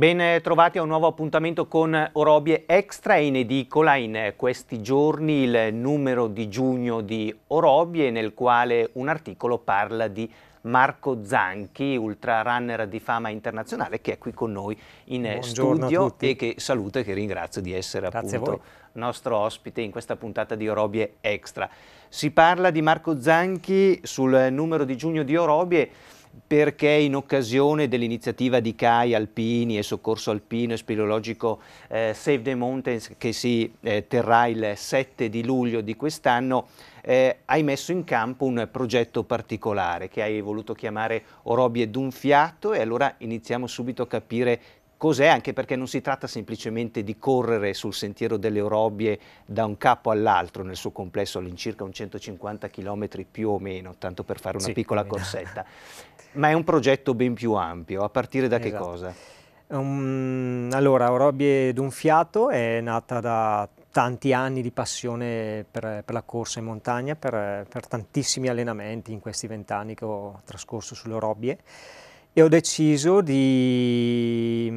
Ben trovati a un nuovo appuntamento con Orobie Extra in edicola in questi giorni il numero di giugno di Orobie nel quale un articolo parla di Marco Zanchi, ultrarunner di fama internazionale che è qui con noi in Buongiorno studio e che saluto e che ringrazio di essere Grazie appunto nostro ospite in questa puntata di Orobie Extra. Si parla di Marco Zanchi sul numero di giugno di Orobie perché in occasione dell'iniziativa di CAI Alpini e Soccorso Alpino e Speleologico eh, Save the Mountains che si eh, terrà il 7 di luglio di quest'anno eh, hai messo in campo un progetto particolare che hai voluto chiamare Orobie d'un fiato e allora iniziamo subito a capire cos'è, anche perché non si tratta semplicemente di correre sul sentiero delle Orobie da un capo all'altro nel suo complesso all'incirca un 150 km più o meno, tanto per fare una sì, piccola corsetta, ma è un progetto ben più ampio, a partire da esatto. che cosa? Um, allora, Orobie d'un fiato è nata da tanti anni di passione per, per la corsa in montagna, per, per tantissimi allenamenti in questi vent'anni che ho trascorso sulle Orobie e ho deciso di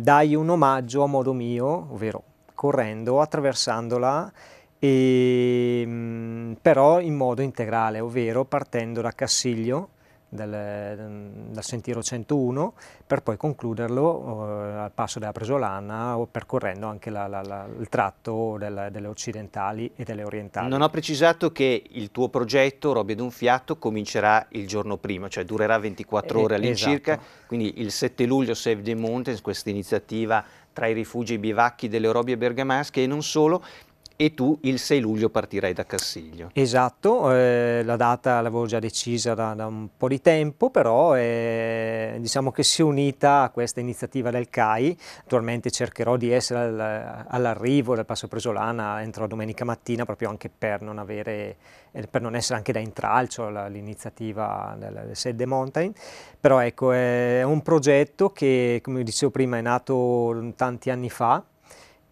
dargli un omaggio a modo mio, ovvero correndo, attraversandola, e, però in modo integrale, ovvero partendo da Cassiglio del, dal sentiero 101 per poi concluderlo eh, al passo della Presolana o percorrendo anche la, la, la, il tratto del, delle occidentali e delle orientali. Non ho precisato che il tuo progetto, Robbie d'un fiato, comincerà il giorno prima, cioè durerà 24 eh, ore all'incirca, esatto. quindi il 7 luglio Save the Mountains, questa iniziativa tra i rifugi e i bivacchi delle Robbie bergamasche e non solo, e tu il 6 luglio partirai da Cassiglio. Esatto, eh, la data l'avevo già decisa da, da, un po' di tempo, però eh, diciamo che si è unita a questa iniziativa del CAI, attualmente cercherò di essere al, all'arrivo del Passo Presolana entro domenica mattina, proprio anche per non, avere, eh, per non essere anche da intralcio all'iniziativa del, del Sede Mountain, però ecco è un progetto che come dicevo prima è nato tanti anni fa,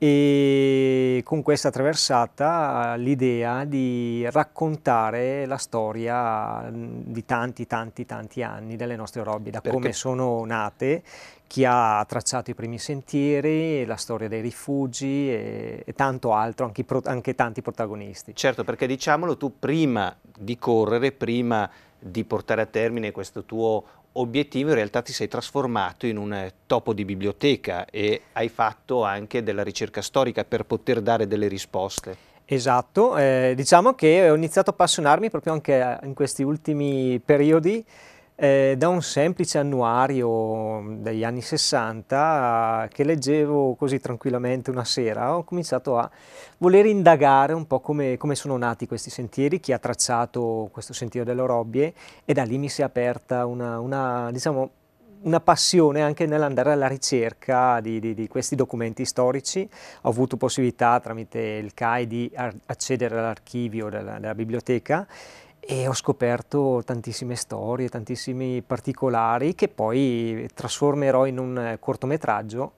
e con questa traversata eh, l'idea di raccontare la storia mm, di tanti tanti tanti anni delle nostre robbie, da Perché? come sono nate, chi ha tracciato i primi sentieri, la storia dei rifugi e, e tanto altro, anche, anche tanti protagonisti. Certo, perché diciamolo, tu prima di correre, prima di portare a termine questo tuo obiettivo in realtà ti sei trasformato in un eh, topo di biblioteca e hai fatto anche della ricerca storica per poter dare delle risposte. Esatto, eh, diciamo che ho iniziato a appassionarmi proprio anche eh, in questi ultimi periodi eh, da un semplice annuario mm, degli anni 60 che leggevo così tranquillamente una sera, ho cominciato a voler indagare un po' come, come sono nati questi sentieri, chi ha tracciato questo sentiero delle Robbie e da lì mi si è aperta una, una diciamo, una passione anche nell'andare alla ricerca di, di, di, questi documenti storici. Ho avuto possibilità tramite il CAI di accedere all'archivio della, della biblioteca e ho scoperto tantissime storie, tantissimi particolari che poi trasformerò in un eh, cortometraggio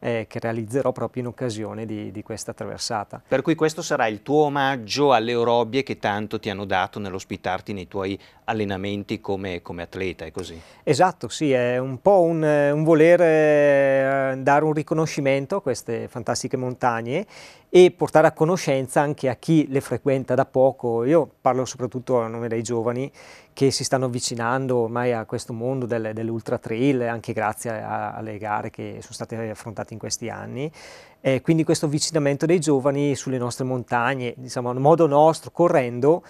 eh, che realizzerò proprio in occasione di, di, questa traversata. Per cui questo sarà il tuo omaggio alle orobie che tanto ti hanno dato nell'ospitarti nei tuoi allenamenti come, come atleta e così. Esatto, sì, è un po' un, eh, un voler eh, dare un riconoscimento a queste fantastiche montagne e portare a conoscenza anche a chi le frequenta da poco. Io parlo soprattutto a nome dei giovani che si stanno avvicinando ormai a questo mondo del, dell'ultra trail, anche grazie a, alle gare che sono state affrontate in questi anni. Eh, quindi questo avvicinamento dei giovani sulle nostre montagne, diciamo, a modo nostro, correndo,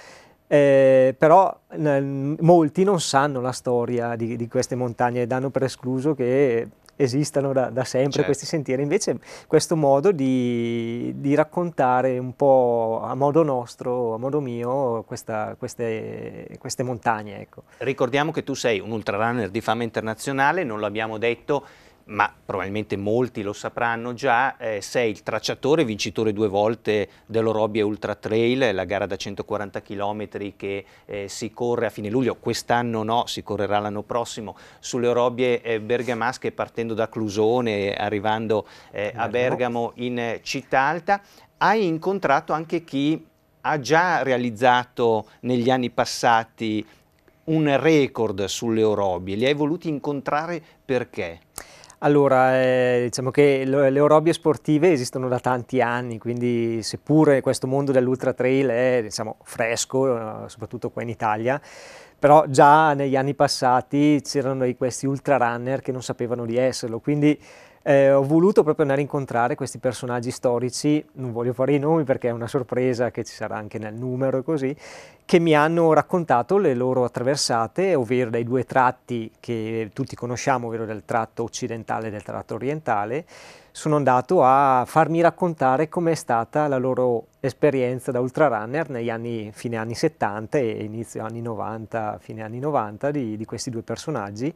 eh, però molti non sanno la storia di, di queste montagne e danno per escluso che esistano da, da sempre certo. questi sentieri, invece questo modo di, di, raccontare un po' a modo nostro, a modo mio, questa, queste, queste montagne. Ecco. Ricordiamo che tu sei un ultrarunner di fama internazionale, non l'abbiamo detto, ma probabilmente molti lo sapranno già, eh, sei il tracciatore vincitore due volte dell'Orobie Ultra Trail, la gara da 140 km che eh, si corre a fine luglio, quest'anno no, si correrà l'anno prossimo, sulle Orobie eh, bergamasche partendo da Clusone, arrivando eh, a Bergamo in città alta. Hai incontrato anche chi ha già realizzato negli anni passati un record sulle Orobie, li hai voluti incontrare perché? Allora, eh, diciamo che le, orobie sportive esistono da tanti anni, quindi seppure questo mondo dell'ultra trail è diciamo, fresco, eh, soprattutto qua in Italia, però già negli anni passati c'erano questi ultra runner che non sapevano di esserlo, quindi eh, ho voluto proprio andare a incontrare questi personaggi storici, non voglio fare i nomi perché è una sorpresa che ci sarà anche nel numero e così, che mi hanno raccontato le loro attraversate, ovvero dai due tratti che tutti conosciamo, ovvero del tratto occidentale e del tratto orientale, sono andato a farmi raccontare com'è stata la loro esperienza da ultrarunner negli anni, fine anni 70 e inizio anni 90, fine anni 90 di, di questi due personaggi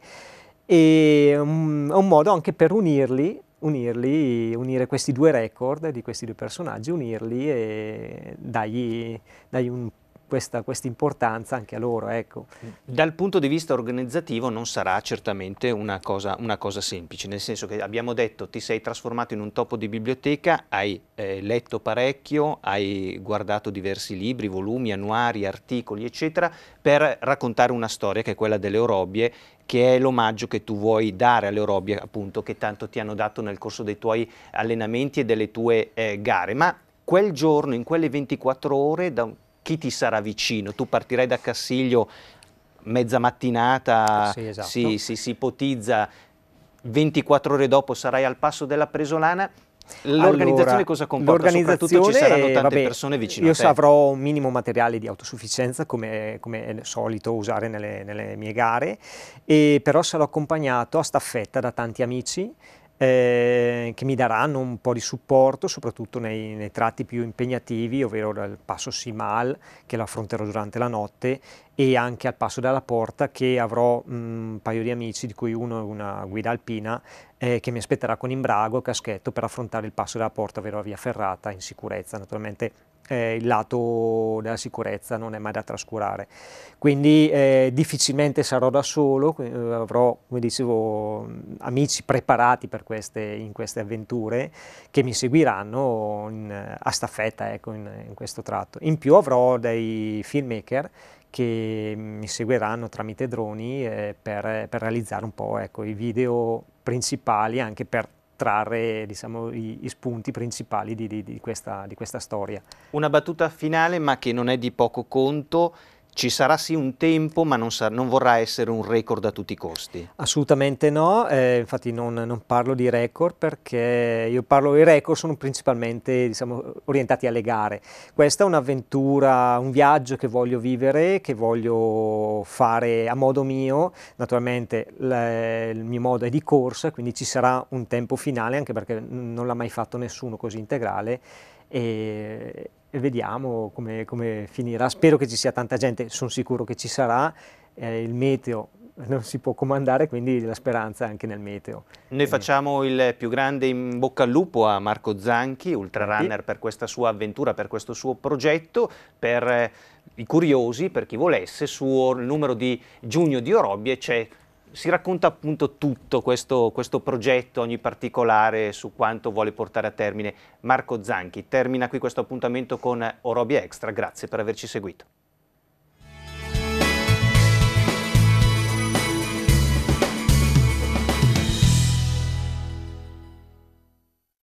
e un, mm, un modo anche per unirli, unirli, unire questi due record di questi due personaggi, unirli e dargli, dargli un questa, questa importanza anche a loro. Ecco. Mm. Dal punto di vista organizzativo non sarà certamente una cosa, una cosa, semplice, nel senso che abbiamo detto ti sei trasformato in un topo di biblioteca, hai eh, letto parecchio, hai guardato diversi libri, volumi, annuari, articoli, eccetera, per raccontare una storia che è quella delle Orobie che è l'omaggio che tu vuoi dare alle Orobie appunto che tanto ti hanno dato nel corso dei tuoi allenamenti e delle tue eh, gare, ma quel giorno, in quelle 24 ore, da un chi ti sarà vicino? Tu partirai da Cassiglio mezza mattinata, sì, esatto. si, si, si ipotizza, 24 ore dopo sarai al passo della Presolana, L'organizzazione allora, cosa comporta? Soprattutto ci saranno tante vabbè, persone vicino io a te. Io avrò un minimo materiale di autosufficienza come, come è solito usare nelle, nelle mie gare, però sarò accompagnato a staffetta da tanti amici eh, che mi daranno un po' di supporto, soprattutto nei, nei tratti più impegnativi, ovvero il passo Simal, che lo affronterò durante la notte, e anche al passo dalla porta che avrò mm, un paio di amici, di cui uno è una guida alpina, eh, che mi aspetterà con imbrago e caschetto per affrontare il passo dalla porta, ovvero la via ferrata, in sicurezza. Naturalmente eh, il lato della sicurezza non è mai da trascurare. Quindi eh, difficilmente sarò da solo, eh, avrò, come dicevo, amici preparati per queste, in queste avventure che mi seguiranno in, a staffetta ecco, in, in questo tratto. In più avrò dei filmmaker che mi seguiranno tramite droni eh, per, per, realizzare un po' ecco, i video principali anche per trarre diciamo, i, i, spunti principali di, di, di, questa, di questa storia. Una battuta finale ma che non è di poco conto, ci sarà sì un tempo, ma non, non, vorrà essere un record a tutti i costi. Assolutamente no, eh, infatti non, non, parlo di record perché io parlo i record sono principalmente diciamo, orientati alle gare. Questa è un'avventura, un viaggio che voglio vivere, che voglio fare a modo mio. Naturalmente le, il mio modo è di corsa, quindi ci sarà un tempo finale, anche perché non l'ha mai fatto nessuno così integrale. E, e vediamo come, come finirà. Spero che ci sia tanta gente, sono sicuro che ci sarà. Eh, il meteo non si può comandare, quindi la speranza è anche nel meteo. Noi facciamo il più grande in bocca al lupo a Marco Zanchi, ultrarunner, sì. per questa sua avventura, per questo suo progetto, per eh, i curiosi, per chi volesse, sul numero di giugno di Orobbie c'è si racconta appunto tutto questo, questo, progetto, ogni particolare su quanto vuole portare a termine Marco Zanchi. Termina qui questo appuntamento con Orobi Extra, grazie per averci seguito.